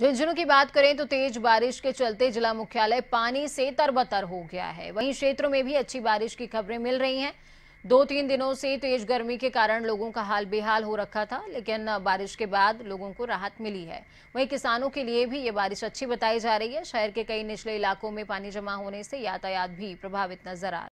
झुंझुनू की बात करें तो तेज बारिश के चलते जिला मुख्यालय पानी से तरबतर हो गया है वहीं क्षेत्रों में भी अच्छी बारिश की खबरें मिल रही हैं दो तीन दिनों से तेज गर्मी के कारण लोगों का हाल बेहाल हो रखा था लेकिन बारिश के बाद लोगों को राहत मिली है वहीं किसानों के लिए भी ये बारिश अच्छी बताई जा रही है शहर के कई निचले इलाकों में पानी जमा होने से यातायात भी प्रभावित नजर आ